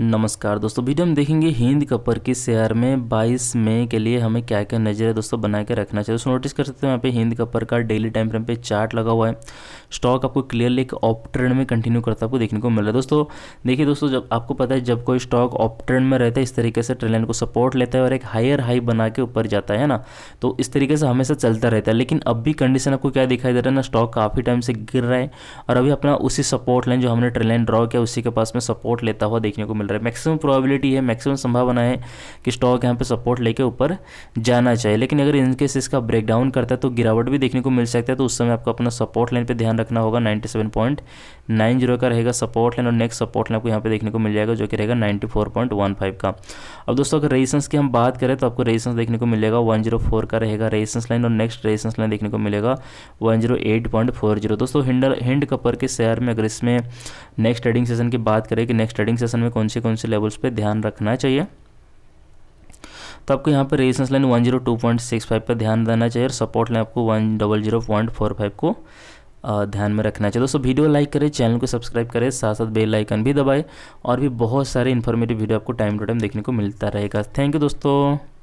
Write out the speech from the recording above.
नमस्कार दोस्तों वीडियो हम देखेंगे हिंद कपर के शेयर में 22 मई के लिए हमें क्या क्या नजर है दोस्तों बना के रखना चाहिए दोस्तों नोटिस कर सकते हैं यहाँ पे हिंद कपर का डेली टाइम फ्रेम पे चार्ट लगा हुआ है स्टॉक आपको क्लियरली एक ऑप ट्रेंड में कंटिन्यू करता आपको देखने को मिल रहा है दोस्तों देखिए दोस्तों जब आपको पता है जब कोई स्टॉक ऑप ट्रेंड में रहता है इस तरीके से ट्रेन को सपोर्ट लेता है और एक हायर हाई बना के ऊपर जाता है ना तो इस तरीके से हमेशा चलता रहता है लेकिन अब भी कंडीशन आपको क्या दिखाई दे रहा है ना स्टॉक काफ़ी टाइम से गिर रहा है और अभी अपना उसी सपोर्ट लाइन जो हमने ट्रेन ड्रॉ किया उसी के पास में सपोर्ट लेता हुआ देखने को मिल रहा है मैक्सिमम प्रोबेबिलिटी है मैक्सिमम संभावना है कि स्टॉक यहाँ पे सपोर्ट लेके ऊपर जाना चाहिए लेकिन अगर इनकेस इसका ब्रेकडाउन करता है तो गिरावट भी देखने को मिल सकता है तो उस समय आपको अपना सपोर्ट लाइन पर ध्यान रखना होगा ninety seven point nine zero का रहेगा सपोर्ट लाइन और नेक्स्ट सपोर्ट लाइन आपको यहाँ पर देखने को मिल जाएगा जो कि रहेगा ninety four point one five का अब दोस्तों अगर रेजिस्टेंस की हम बात करें तो आपको रेजिस्टेंस देखने को मिलेगा वन जीरो फोर का रहेगा रेजिस्टेंस लाइन और नेक्स्ट रेजिस्टेंस लाइन देखने को मिलेगा one zero eight point four zero दोस्तों हिंड कपर के शेयर में अगर इसमें नेक्स्ट ट्रेडिंग सेशन की बात करें कि नेक्स्ट ट्रेडिंग सेशन में कौन से कौन से लेवल्स पे ध्यान रखना चाहिए तो आपको यहाँ पर रेजिस्टेंस लाइन 102.65 पर ध्यान देना चाहिए और सपोर्ट लाइन आपको 100.45 को ध्यान में रखना चाहिए दोस्तों वीडियो लाइक करें चैनल को सब्सक्राइब करें साथ साथ बेल आइकन भी दबाएं और भी बहुत सारे इन्फॉर्मेटिव वीडियो आपको टाइम टू टाइम देखने को मिलता रहेगा थैंक यू दोस्तों